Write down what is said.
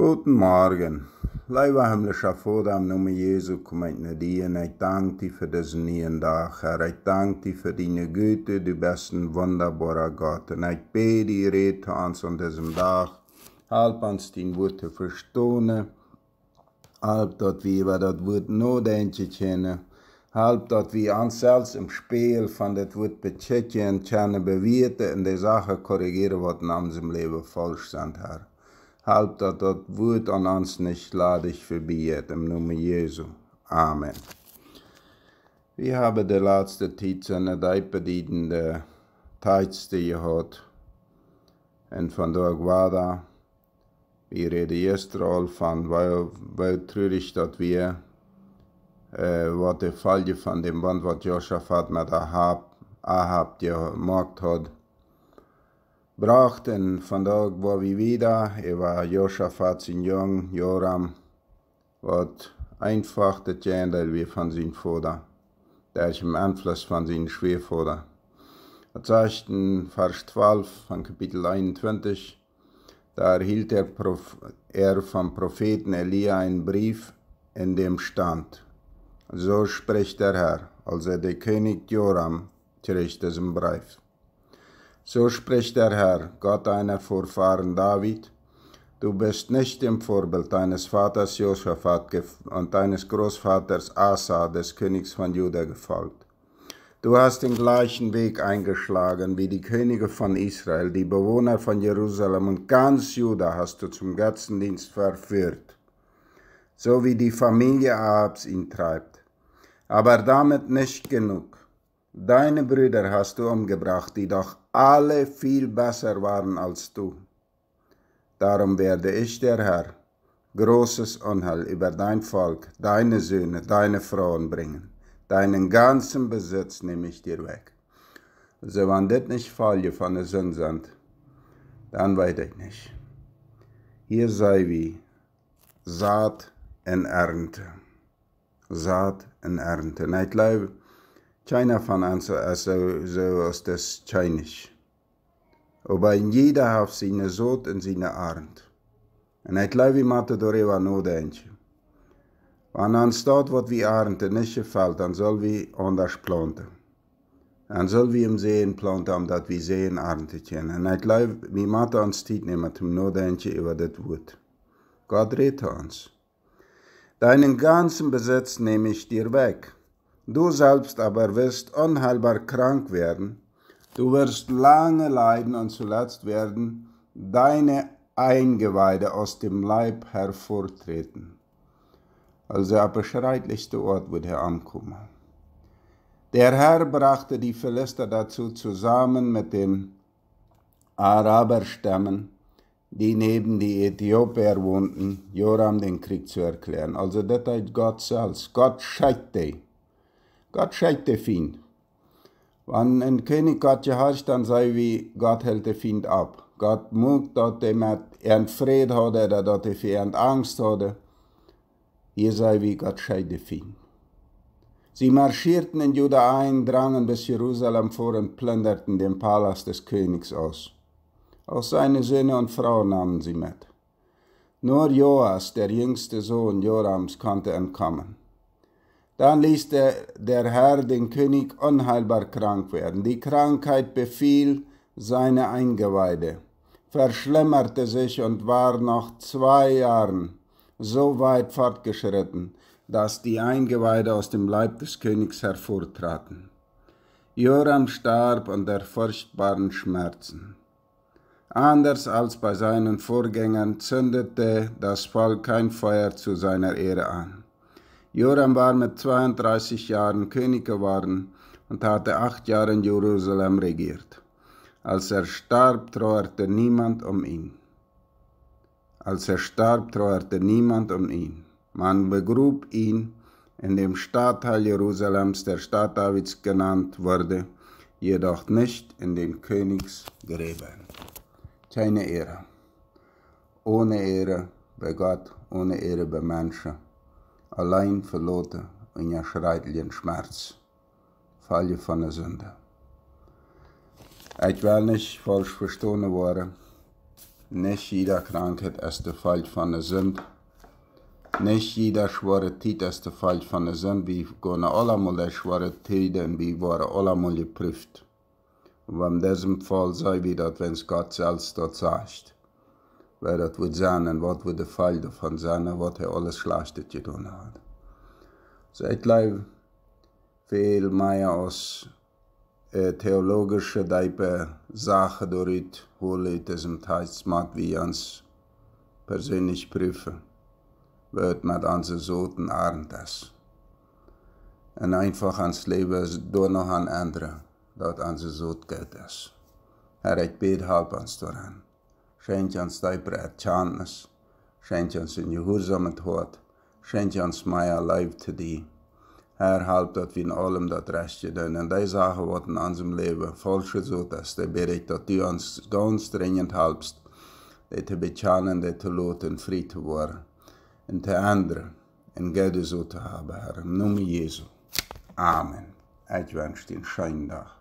Guten Morgen. Leiwa Himmle Schafod am Nume Jesu kommt na ne dir und ich danke dir für diesen neuen Tag, Herr. Ich danke dir für deine Güte, du bist ein wunderbarer Gott. Und ich bete dir, rede uns an diesem Tag, halb uns dein Wort zu verstehen, halb dort wir über das Wort nachdenken können, halb dort wir uns selbst im Spiel von das Wort bezeichnen können, bewirten und die Sachen korrigieren, was in unserem Leben falsch sind, Herr. Haltet dort Wut an uns nicht ladig vorbei, im Namen Jesu. Amen. Wir haben die letzte Zeit seine Deipedienende Teizte gehabt. Und von der war wir reden jetzt drauf von, weil, weil traurig, dass wir, äh, was der Fall von dem Band, was Josaphat mit Ahab, Ahab gemacht hat, brachten. Von dort war wir wieder, er war Josaphat, sein Jung, Joram, Und einfach das Gendel wie von seinem Vater, der ist im Einfluss von seinem Schwervater. Das heißt in Vers 12 von Kapitel 21, da erhielt er, Prof er vom Propheten Elia einen Brief, in dem stand, so spricht der Herr, als er den König Joram, trägt diesen Brief. So spricht der Herr, Gott deiner Vorfahren David, du bist nicht im Vorbild deines Vaters Josaphat und deines Großvaters Asa, des Königs von Juda, gefolgt. Du hast den gleichen Weg eingeschlagen wie die Könige von Israel, die Bewohner von Jerusalem und ganz Juda hast du zum Götzendienst verführt, so wie die Familie Ahabs ihn treibt. Aber damit nicht genug. Deine Brüder hast du umgebracht, die doch alle viel besser waren als du. Darum werde ich, der Herr, großes Unheil über dein Volk, deine Söhne, deine Frauen bringen. Deinen ganzen Besitz nehme ich dir weg. So wenn das nicht falle von der Sünde sind, dann weiß ich nicht. Hier sei wie Saat in Ernte. Saat in Ernte. Nein, ich glaube, China Finance so äh, aus des Chinese. Aber in jeder haf seine zoot und seine arend. En het lui matte dorewa nodeintje. Want aan staat wat wie arend en isje valt, dan zal wie anders planten. Dann sollen wir im zeen planten, um omdat wir sehen arendetje. En het lui wie matte ons tijd nemen met hem nodeintje over dit woord. God redt ons. Deinen ganzen Besitz nehme ich dir weg. Du selbst aber wirst unheilbar krank werden, du wirst lange leiden und zuletzt werden deine Eingeweide aus dem Leib hervortreten. Also der beschreitlichste Ort, wo der ankommen. Der Herr brachte die Philister dazu zusammen mit den Araberstämmen, die neben die Äthiopier wohnten, Joram den Krieg zu erklären. Also das hat Gott selbst. Gott schenkte Gott scheit de Find. Wenn ein König Gott gehorcht, dann sei wie Gott hält den Find ab. Gott mugt, dass er mit ihren Frieden hat oder dass er für ihren Angst hat. Ihr sei wie Gott scheit de Find. Sie marschierten in Juda ein, drangen bis Jerusalem vor und plünderten den Palast des Königs aus. Auch seine Söhne und Frauen nahmen sie mit. Nur Joas, der jüngste Sohn Jorams, konnte entkommen. Dann ließ der, der Herr den König unheilbar krank werden. Die Krankheit befiel seine Eingeweide, verschlimmerte sich und war nach zwei Jahren so weit fortgeschritten, dass die Eingeweide aus dem Leib des Königs hervortraten. Joram starb unter furchtbaren Schmerzen. Anders als bei seinen Vorgängern zündete das Volk kein Feuer zu seiner Ehre an. Joram war mit 32 Jahren König geworden und hatte acht Jahre in Jerusalem regiert. Als er starb, trauerte niemand um ihn. Als er starb, trauerte niemand um ihn. Man begrub ihn in dem Stadtteil Jerusalems, der Stadt Davids genannt wurde, jedoch nicht in den Königsgräbern. Keine Ehre. Ohne Ehre bei Gott, ohne Ehre bei Menschen allein verloten en je schreit den Schmerz, val von der Sünde. Ich will nicht falsch verstanden worden. Nicht jeder Krankheit ist der Fall von der Sünde. Nicht jeder schwere Tiet ist der Fall von der Sünde. Wir gehen alle mal schwere Tiete und wir waren alle mal geprüft. Und in diesem Fall sei wie das, wenn es Gott selbst dort sagt wer das would zijn en wat we de feilde van zijn en wat hij alles slechte getan hat. So ik glaube, veel meer als äh, theologische Type Sachen dort holen, das heißt, macht wie uns persönlich prüfen, wird mit unseren Soten das. Und einfach ans Leben durch noch an andere, dort unsere Sot geht es. Herr, ich bete, halb uns daran. Schenke uns dein Erkenntnis. Schenke uns in Gehorsamkeit. Schenke uns mehr Live zu dir. Herr, halb, dass wie in allem das Rechte tun. Und die Sachen, die in unserem Leben falsch sind, dass der Bericht, dass du uns ganz dringend halbst, die zu bekennen, die zu lassen, frei zu werden. Und die anderen in Gede so zu haben, Herr, im Namen Jesu. Amen. Ich wünsche dir einen schönen Tag.